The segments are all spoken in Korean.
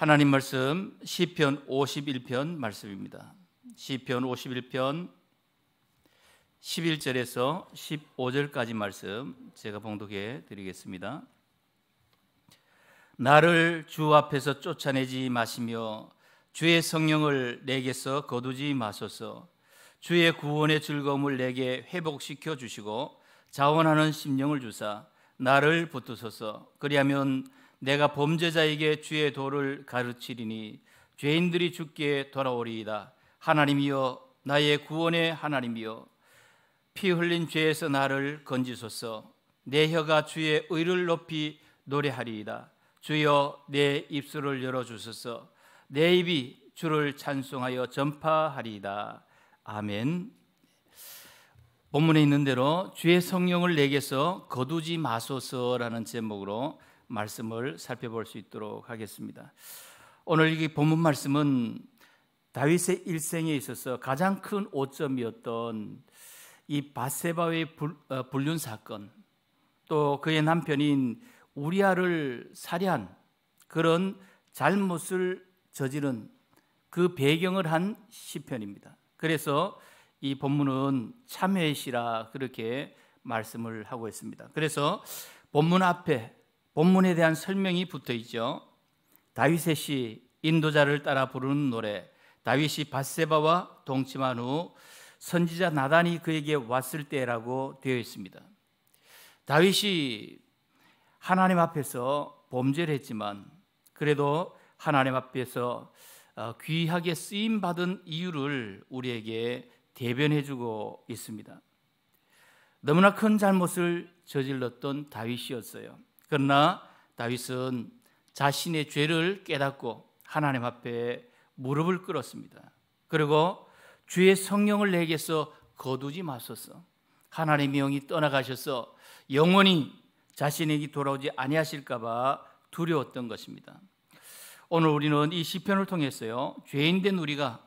하나님 말씀 시편 51편 말씀입니다. 시편 51편 11절에서 15절까지 말씀 제가 봉독해 드리겠습니다. 나를 주 앞에서 쫓아내지 마시며 주의 성령을 내게서 거두지 마소서. 주의 구원의 즐거움을 내게 회복시켜 주시고 자원하는 심령을 주사 나를 붙드소서. 그리하면 내가 범죄자에게 주의 도를 가르치리니 죄인들이 죽게 돌아오리이다. 하나님이여 나의 구원의 하나님이여 피 흘린 죄에서 나를 건지소서 내 혀가 주의 의를 높이 노래하리이다. 주여 내 입술을 열어 주소서 내 입이 주를 찬송하여 전파하리이다. 아멘. 본문에 있는 대로 주의 성령을 내게서 거두지 마소서라는 제목으로 말씀을 살펴볼 수 있도록 하겠습니다. 오늘 이 본문 말씀은 다윗의 일생에 있어서 가장 큰 오점이었던 이 바세바의 어, 불륜 사건 또 그의 남편인 우리아를 살해한 그런 잘못을 저지른 그 배경을 한 시편입니다. 그래서 이 본문은 참회시라 그렇게 말씀을 하고 있습니다. 그래서 본문 앞에 본문에 대한 설명이 붙어 있죠. 다윗의 시 인도자를 따라 부르는 노래 다윗이 바세바와 동침한 후 선지자 나단이 그에게 왔을 때라고 되어 있습니다. 다윗이 하나님 앞에서 범죄를 했지만 그래도 하나님 앞에서 어, 귀하게 쓰임 받은 이유를 우리에게 대변해 주고 있습니다. 너무나 큰 잘못을 저질렀던 다윗이었어요. 그러나 다윗은 자신의 죄를 깨닫고 하나님 앞에 무릎을 꿇었습니다. 그리고 주의 성령을 내게서 거두지 마소서. 하나님의 영이 떠나가셔서 영원히 자신에게 돌아오지 아니하실까봐 두려웠던 것입니다. 오늘 우리는 이 시편을 통해서요 죄인 된 우리가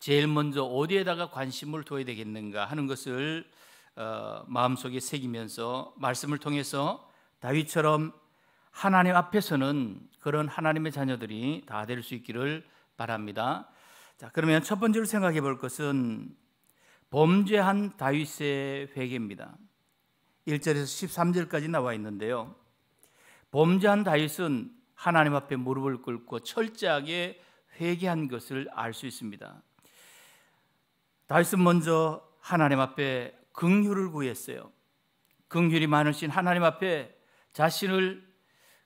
제일 먼저 어디에다가 관심을 둬야 되겠는가 하는 것을 어, 마음속에 새기면서 말씀을 통해서 다윗처럼 하나님 앞에서는 그런 하나님의 자녀들이 다 될 수 있기를 바랍니다. 자, 그러면 첫 번째로 생각해 볼 것은 범죄한 다윗의 회개입니다. 1절에서 13절까지 나와 있는데요. 범죄한 다윗은 하나님 앞에 무릎을 꿇고 철저하게 회개한 것을 알 수 있습니다. 다윗은 먼저 하나님 앞에 긍휼을 구했어요. 긍휼이 많으신 하나님 앞에 자신을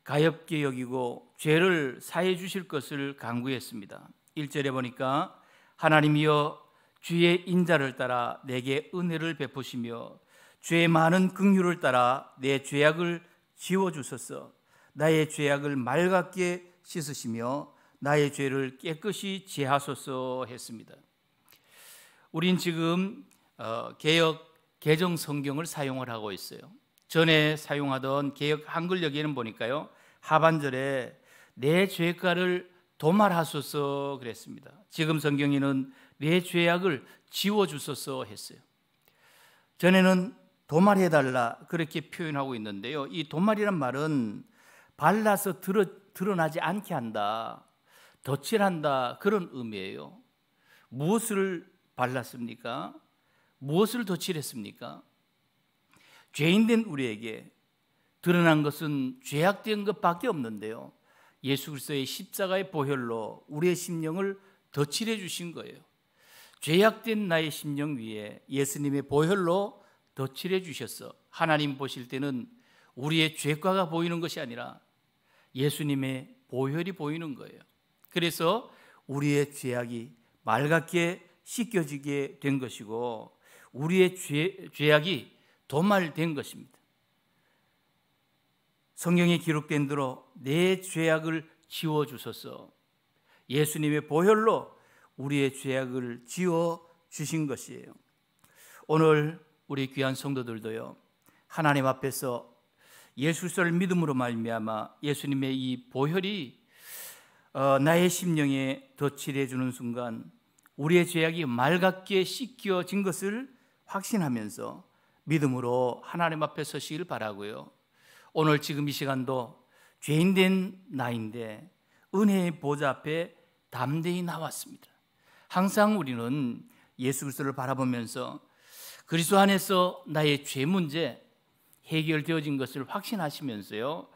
가엽게 여기고 죄를 사해 주실 것을 간구했습니다. 1절에 보니까 하나님이여 주의 인자를 따라 내게 은혜를 베푸시며 죄 많은 긍휼을 따라 내 죄악을 지워 주소서. 나의 죄악을 맑게 씻으시며 나의 죄를 깨끗이 제하소서 했습니다. 우린 지금 어, 개역 개정 성경을 사용을 하고 있어요. 전에 사용하던 개혁 한글 여기는 보니까요. 하반절에 내 죄가를 도말하소서 그랬습니다. 지금 성경에는 내 죄악을 지워 주소서 했어요. 전에는 도말해 달라 그렇게 표현하고 있는데요. 이 도말이란 말은 발라서 드러, 드러나지 않게 한다. 덧칠한다 그런 의미예요. 무엇을 발랐습니까? 무엇을 덧칠했습니까? 죄인된 우리에게 드러난 것은 죄악된 것밖에 없는데요. 예수 그리스도의 십자가의 보혈로 우리의 심령을 덧칠해 주신 거예요. 죄악된 나의 심령 위에 예수님의 보혈로 덧칠해 주셔서 하나님 보실 때는 우리의 죄과가 보이는 것이 아니라 예수님의 보혈이 보이는 거예요. 그래서 우리의 죄악이 맑게 씻겨지게 된 것이고 우리의 죄, 죄악이 도말된 것입니다. 성경에 기록된 대로 내 죄악을 지워 주소서. 예수님의 보혈로 우리의 죄악을 지워 주신 것이에요. 오늘 우리 귀한 성도들도요. 하나님 앞에서 예수를 믿음으로 말미암아 예수님의 이 보혈이 어, 나의 심령에 덧칠해 주는 순간 우리의 죄악이 말갛게 씻겨진 것을 확신하면서 믿음으로 하나님 앞에 서시길 바라고요. 오늘 지금 이 시간도 죄인 된 나인데 은혜의 보좌 앞에 담대히 나왔습니다. 항상 우리는 예수 그리스도를 바라보면서 그리스도 안에서 나의 죄 문제 해결되어진 것을 확신하시면서요.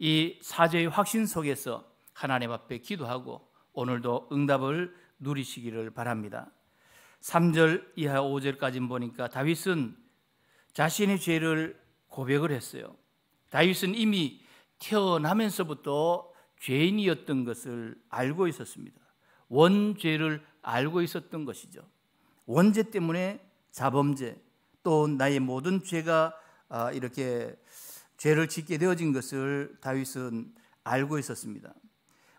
이 사죄의 확신 속에서 하나님 앞에 기도하고 오늘도 응답을 누리시기를 바랍니다. 3절 이하 5절까지 보니까 다윗은 자신의 죄를 고백을 했어요. 다윗은 이미 태어나면서부터 죄인이었던 것을 알고 있었습니다. 원죄를 알고 있었던 것이죠. 원죄 때문에 자범죄 또 나의 모든 죄가 아, 이렇게 죄를 짓게 되어진 것을 다윗은 알고 있었습니다.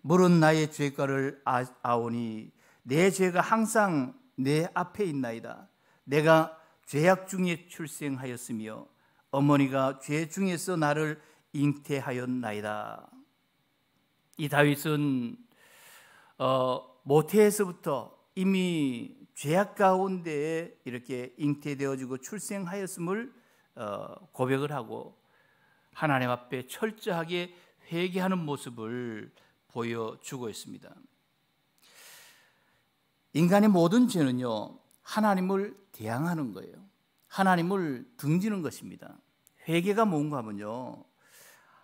물은 나의 죄가를 아, 아오니 내 죄가 항상 내 앞에 있나이다. 내가 죄악 중에 출생하였으며 어머니가 죄 중에서 나를 잉태하였나이다. 이 다윗은 어, 모태에서부터 이미 죄악 가운데 이렇게 잉태되어지고 출생하였음을 어, 고백을 하고 하나님 앞에 철저하게 회개하는 모습을 보여주고 있습니다. 인간의 모든 죄는요 하나님을 대항하는 거예요. 하나님을 등지는 것입니다. 회개가 뭔가 하면요.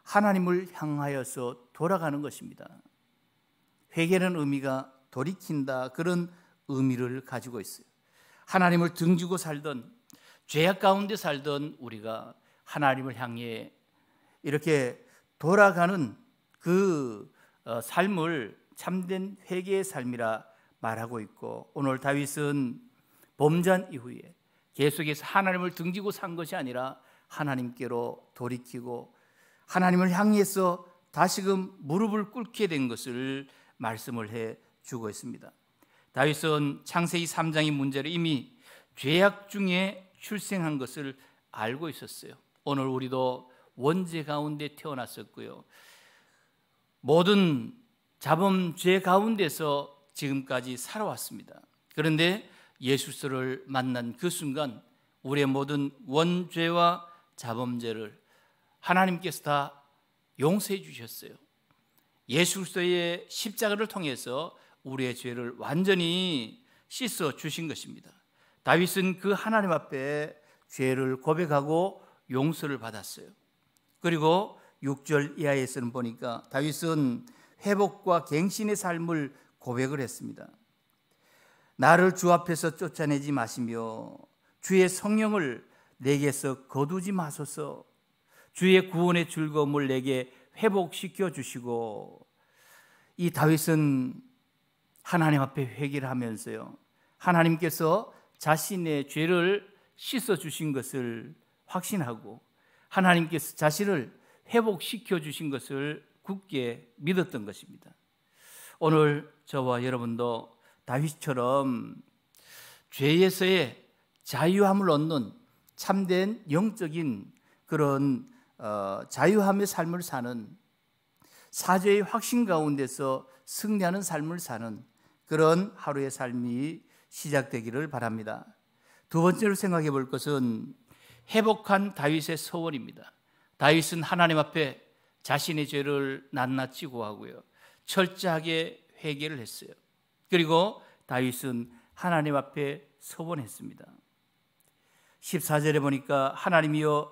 하나님을 향하여서 돌아가는 것입니다. 회개는 의미가 돌이킨다 그런 의미를 가지고 있어요. 하나님을 등지고 살던 죄악 가운데 살던 우리가 하나님을 향해 이렇게 돌아가는 그 어, 삶을 참된 회개의 삶이라 말하고 있고 오늘 다윗은 범전 이후에 계속해서 하나님을 등지고 산 것이 아니라 하나님께로 돌이키고 하나님을 향해서 다시금 무릎을 꿇게 된 것을 말씀을 해 주고 있습니다. 다윗은 창세기 3장의 문제를 이미 죄악 중에 출생한 것을 알고 있었어요. 오늘 우리도 원죄 가운데 태어났었고요. 모든 자범죄 가운데서 지금까지 살아왔습니다. 그런데 예수스를 만난 그 순간 우리의 모든 원죄와 자범죄를 하나님께서 다 용서해 주셨어요. 예수 의 십자가를 통해서 우리의 죄를 완전히 씻어 주신 것입니다. 다윗은 그 하나님 앞에 죄를 고백하고 용서를 받았어요. 그리고 6절 이하에서는 보니까 다윗은 회복과 갱신의 삶을 고백을 했습니다. 나를 주 앞에서 쫓아내지 마시며 주의 성령을 내게서 거두지 마소서 주의 구원의 즐거움을 내게 회복시켜 주시고 이 다윗은 하나님 앞에 회개를 하면서요 하나님께서 자신의 죄를 씻어 주신 것을 확신하고 하나님께서 자신을 회복시켜 주신 것을 굳게 믿었던 것입니다. 오늘 저와 여러분도 다윗처럼 죄에서의 자유함을 얻는 참된 영적인 그런 어, 자유함의 삶을 사는 사죄의 확신 가운데서 승리하는 삶을 사는 그런 하루의 삶이 시작되기를 바랍니다. 두 번째로 생각해 볼 것은 회복한 다윗의 소원입니다. 다윗은 하나님 앞에 자신의 죄를 낱낱이 고하고요. 철저하게 회개를 했어요. 그리고 다윗은 하나님 앞에 서원했습니다. 14절에 보니까 하나님이여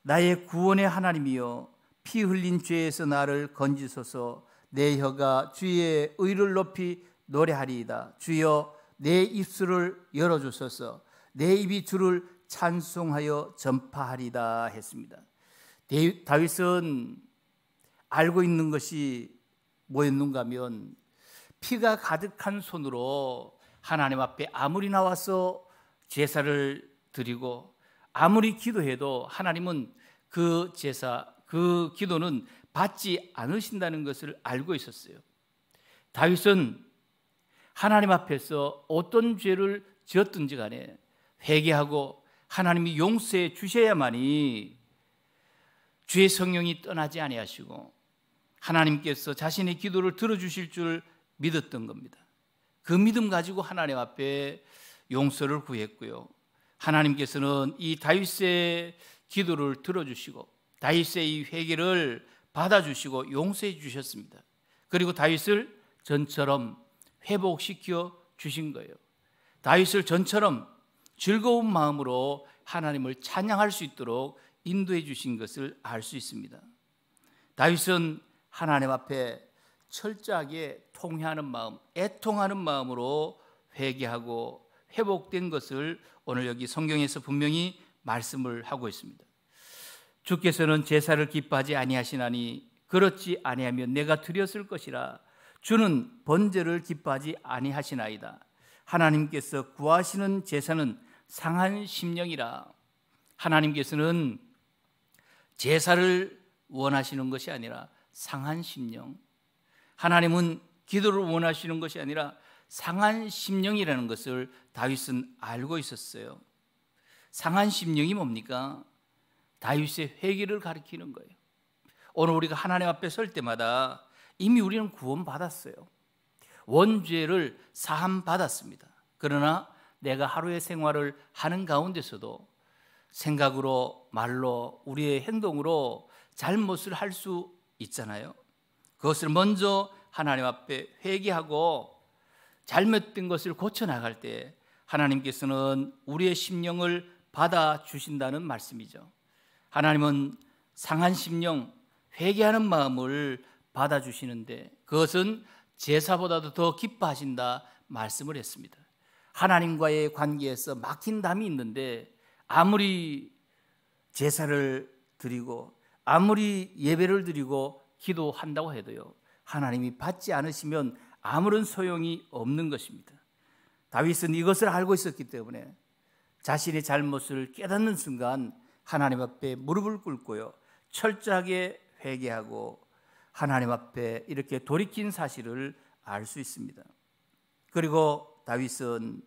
나의 구원의 하나님이여 피 흘린 죄에서 나를 건지소서 내 혀가 주의 의를 높이 노래하리이다 주여 내 입술을 열어주소서 내 입이 주를 찬송하여 전파하리다 했습니다 다윗은 알고 있는 것이 뭐였는가 하면 피가 가득한 손으로 하나님 앞에 아무리 나와서 제사를 드리고 아무리 기도해도 하나님은 그 제사 그 기도는 받지 않으신다는 것을 알고 있었어요. 다윗은 하나님 앞에서 어떤 죄를 지었든지 간에 회개하고 하나님이 용서해 주셔야만이 죄 성령이 떠나지 아니하시고 하나님께서 자신의 기도를 들어주실 줄 믿었던 겁니다. 그 믿음 가지고 하나님 앞에 용서를 구했고요. 하나님께서는 이 다윗의 기도를 들어주시고 다윗의 회개를 받아주시고 용서해 주셨습니다. 그리고 다윗을 전처럼 회복시켜 주신 거예요. 다윗을 전처럼 즐거운 마음으로 하나님을 찬양할 수 있도록 인도해 주신 것을 알 수 있습니다. 다윗은 하나님 앞에 철저하게 통회하는 마음, 애통하는 마음으로 회개하고 회복된 것을 오늘 여기 성경에서 분명히 말씀을 하고 있습니다. 주께서는 제사를 기뻐하지 아니하시나니 그렇지 아니하면 내가 드렸을 것이라 주는 번제를 기뻐하지 아니하시나이다. 하나님께서 구하시는 제사는 상한 심령이라 하나님께서는 제사를 원하시는 것이 아니라 상한 심령 하나님은 기도를 원하시는 것이 아니라 상한 심령이라는 것을 다윗은 알고 있었어요. 상한 심령이 뭡니까? 다윗의 회개를 가리키는 거예요. 오늘 우리가 하나님 앞에 설 때마다 이미 우리는 구원받았어요. 원죄를 사함 받았습니다. 그러나 내가 하루의 생활을 하는 가운데서도 생각으로 말로 우리의 행동으로 잘못을 할 수 있잖아요. 그것을 먼저 하나님 앞에 회개하고 잘못된 것을 고쳐 나갈 때 하나님께서는 우리의 심령을 받아 주신다는 말씀이죠. 하나님은 상한 심령, 회개하는 마음을 받아 주시는데 그것은 제사보다도 더 기뻐하신다 말씀을 했습니다. 하나님과의 관계에서 막힌 담이 있는데 아무리 제사를 드리고 아무리 예배를 드리고 기도한다고 해도요. 하나님이 받지 않으시면 아무런 소용이 없는 것입니다. 다윗은 이것을 알고 있었기 때문에 자신의 잘못을 깨닫는 순간 하나님 앞에 무릎을 꿇고요. 철저하게 회개하고 하나님 앞에 이렇게 돌이킨 사실을 알 수 있습니다. 그리고 다윗은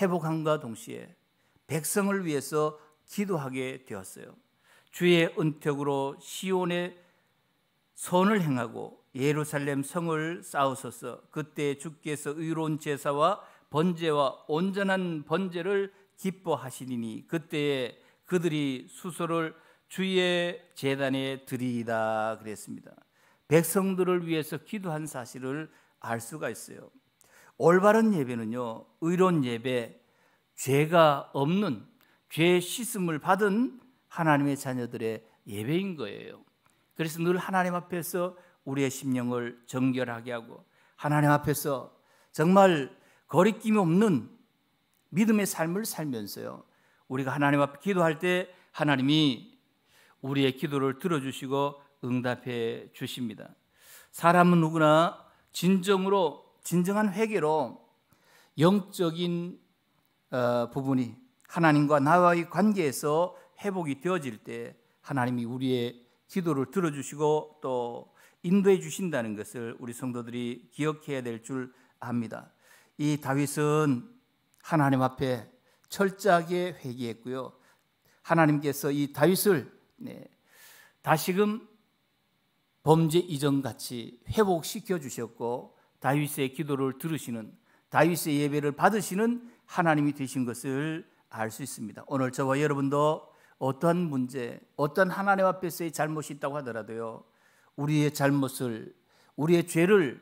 회복함과 동시에 백성을 위해서 기도하게 되었어요. 주의 은택으로 시온의 손을 행하고 예루살렘 성을 쌓으소서 그때 주께서 의로운 제사와 번제와 온전한 번제를 기뻐하시리니 그때에 그들이 수소를 주의 재단에 드리이다 그랬습니다. 백성들을 위해서 기도한 사실을 알 수가 있어요. 올바른 예배는요, 의로운 예배, 죄가 없는 죄 씻음을 받은 하나님의 자녀들의 예배인 거예요. 그래서 늘 하나님 앞에서 우리의 심령을 정결하게 하고 하나님 앞에서 정말 거리낌이 없는 믿음의 삶을 살면서요. 우리가 하나님 앞에 기도할 때 하나님이 우리의 기도를 들어주시고 응답해 주십니다. 사람은 누구나 진정으로 진정한 회개로 영적인 어, 부분이 하나님과 나와의 관계에서 회복이 되어질 때 하나님이 우리의 기도를 들어주시고 또 인도해 주신다는 것을 우리 성도들이 기억해야 될 줄 압니다. 이 다윗은 하나님 앞에 철저하게 회개했고요. 하나님께서 이 다윗을 네, 다시금 범죄 이전 같이 회복시켜 주셨고 다윗의 기도를 들으시는 다윗의 예배를 받으시는 하나님이 되신 것을 알 수 있습니다. 오늘 저와 여러분도 어떠한 문제, 어떤 하나님 앞에서의 잘못이 있다고 하더라도요, 우리의 잘못을, 우리의 죄를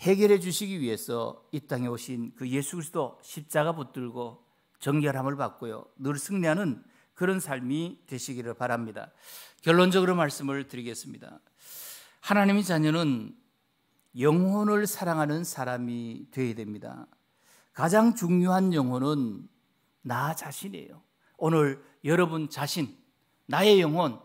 해결해 주시기 위해서 이 땅에 오신 그 예수 그리스도 십자가 붙들고 정결함을 받고요, 늘 승리하는 그런 삶이 되시기를 바랍니다. 결론적으로 말씀을 드리겠습니다. 하나님의 자녀는 영혼을 사랑하는 사람이 되어야 됩니다. 가장 중요한 영혼은 나 자신이에요. 오늘 여러분 자신, 나의 영혼,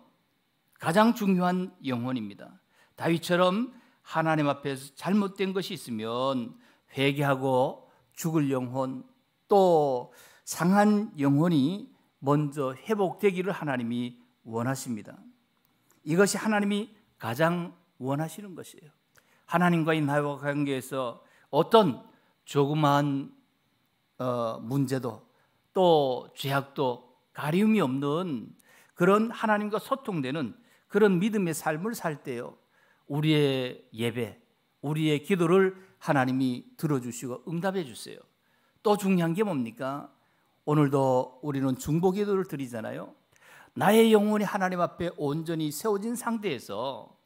가장 중요한 영혼입니다. 다윗처럼 하나님 앞에서 잘못된 것이 있으면 회개하고 죽을 영혼 또 상한 영혼이 먼저 회복되기를 하나님이 원하십니다. 이것이 하나님이 가장 원하시는 것이에요. 하나님과의 나와 관계에서 어떤 조그마한 어, 문제도 또 죄악도 가리움이 없는 그런 하나님과 소통되는 그런 믿음의 삶을 살 때요. 우리의 예배, 우리의 기도를 하나님이 들어주시고 응답해 주세요. 또 중요한 게 뭡니까? 오늘도 우리는 중보 기도를 드리잖아요. 나의 영혼이 하나님 앞에 온전히 세워진 상태에서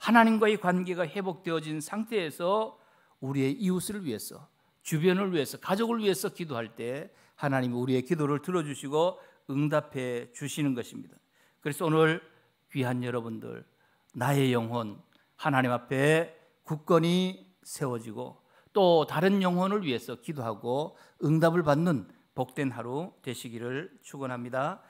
하나님과의 관계가 회복되어진 상태에서 우리의 이웃을 위해서, 주변을 위해서, 가족을 위해서 기도할 때 하나님이 우리의 기도를 들어주시고 응답해 주시는 것입니다. 그래서 오늘 귀한 여러분들 나의 영혼 하나님 앞에 굳건히 세워지고 또 다른 영혼을 위해서 기도하고 응답을 받는 복된 하루 되시기를 축원합니다.